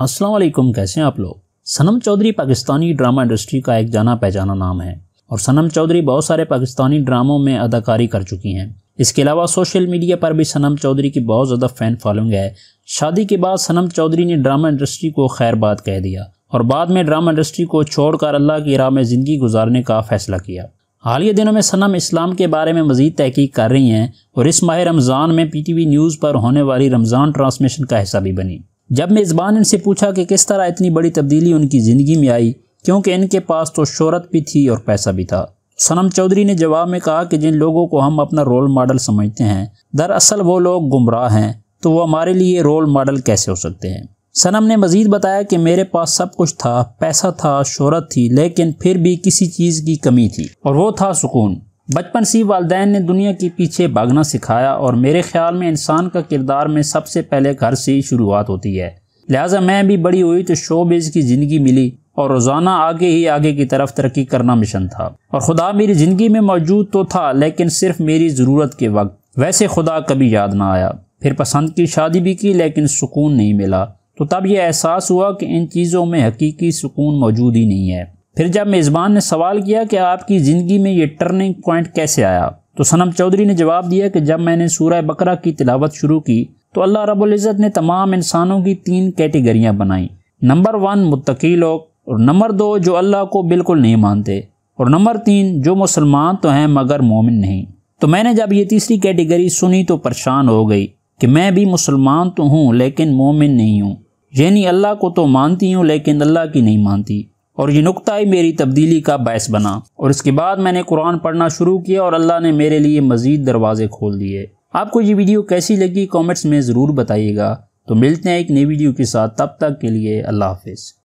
अस्सलाम वालेकुम कैसे हैं आप लोग सनम चौधरी पाकिस्तानी ड्रामा इंडस्ट्री का एक जाना पहचाना नाम है और सनम चौधरी बहुत सारे पाकिस्तानी ड्रामों में अदाकारी कर चुकी हैं इसके अलावा सोशल मीडिया पर भी सनम चौधरी की बहुत ज़्यादा फ़ैन फॉलोइंग है शादी के बाद सनम चौधरी ने ड्रामा इंडस्ट्री को खैर बात कह दिया और बाद में ड्रामा इंडस्ट्री को छोड़कर अल्लाह की राह में ज़िंदगी गुजारने का फ़ैसला किया हालिया दिनों में सनम इस्लाम के बारे में मज़ीद तहकीक कर रही हैं और इस माह रमज़ान में पीटीवी न्यूज़ पर होने वाली रमज़ान ट्रांसमिशन का हिस्सा भी बनी जब मेज़बान इनसे पूछा कि किस तरह इतनी बड़ी तब्दीली उनकी ज़िंदगी में आई क्योंकि इनके पास तो शहरत भी थी और पैसा भी था सनम चौधरी ने जवाब में कहा कि जिन लोगों को हम अपना रोल मॉडल समझते हैं दरअसल वो लोग गुमराह हैं तो वो हमारे लिए रोल मॉडल कैसे हो सकते हैं सनम ने मज़ीद बताया कि मेरे पास सब कुछ था पैसा था शहरत थी लेकिन फिर भी किसी चीज़ की कमी थी और वो था सुकून बचपन से वालदेन ने दुनिया के पीछे भागना सिखाया और मेरे ख्याल में इंसान का किरदार में सबसे पहले घर से ही शुरुआत होती है लिहाजा मैं भी बड़ी हुई तो शोबेज की ज़िंदगी मिली और रोज़ाना आगे ही आगे की तरफ तरक्की करना मिशन था और खुदा मेरी ज़िंदगी में मौजूद तो था लेकिन सिर्फ मेरी ज़रूरत के वक्त वैसे खुदा कभी याद ना आया फिर पसंद की शादी भी की लेकिन सुकून नहीं मिला तो तब यह एहसास हुआ कि इन चीज़ों में हकीकी सुकून मौजूद ही नहीं है फिर जब मेज़बान ने सवाल किया कि आपकी ज़िंदगी में ये टर्निंग पॉइंट कैसे आया तो सनम चौधरी ने जवाब दिया कि जब मैंने सूर्य बकरा की तिलावत शुरू की तो अल्लाह रबुल्ज़त ने तमाम इंसानों की तीन कैटेगरियाँ बनाई नंबर वन मुतकी लोग और नंबर दो जो अल्लाह को बिल्कुल नहीं मानते और नंबर तीन जो मुसलमान तो हैं मगर मोमिन नहीं तो मैंने जब ये तीसरी कैटेगरी सुनी तो परेशान हो गई कि मैं भी मुसलमान तो हूँ लेकिन मोमिन नहीं हूँ यानी अल्लाह को तो मानती हूँ लेकिन अल्लाह की नहीं मानती और ये नुकता ही मेरी तब्दीली का बायस बना और इसके बाद मैंने कुरान पढ़ना शुरू किया और अल्लाह ने मेरे लिए मज़ीद दरवाजे खोल दिए आपको ये वीडियो कैसी लगी कमेंट्स में ज़रूर बताइएगा तो मिलते हैं एक नई वीडियो के साथ तब तक के लिए अल्लाह हाफिज़